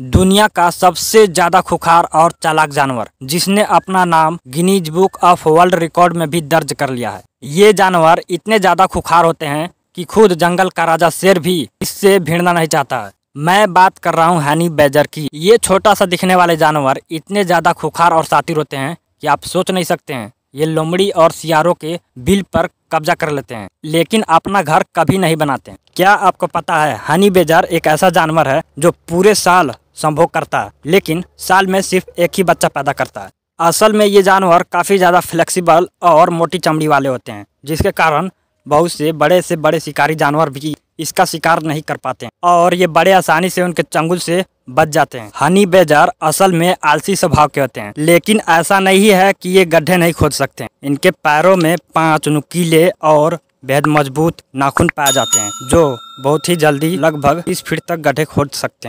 दुनिया का सबसे ज्यादा खुखार और चालाक जानवर जिसने अपना नाम Guinness book of world record में भी दर्ज कर लिया है ये जानवर इतने ज्यादा खुखार होते हैं कि खुद जंगल का राजा शेर भी इससे भिड़ना नहीं चाहता है मैं बात कर रहा हूँ हैनी बेजर की ये छोटा सा दिखने वाले जानवर इतने ज्यादा खुखार और सातिर होते हैं कि आप सोच नहीं सकते हैं ये लोमड़ी और सियारों के बिल पर कब्जा कर लेते हैं लेकिन अपना घर कभी नहीं बनाते क्या आपको पता है हनी बेजर एक ऐसा जानवर है जो पूरे साल संभोग करता है लेकिन साल में सिर्फ एक ही बच्चा पैदा करता है असल में ये जानवर काफ़ी ज़्यादा फ्लेक्सिबल और मोटी चमड़ी वाले होते हैं जिसके कारण बहुत से बड़े से बड़े शिकारी जानवर भी इसका शिकार नहीं कर पाते हैं और ये बड़े आसानी से उनके चंगुल से बच जाते हैं हनी बेजार असल में आलसी स्वभाव के होते हैं लेकिन ऐसा नहीं है कि ये गड्ढे नहीं खोद सकते इनके पैरों में पांच नुकीले और बेहद मजबूत नाखून पाए जाते हैं जो बहुत ही जल्दी लगभग इस फीट तक गड्ढे खोद सकते हैं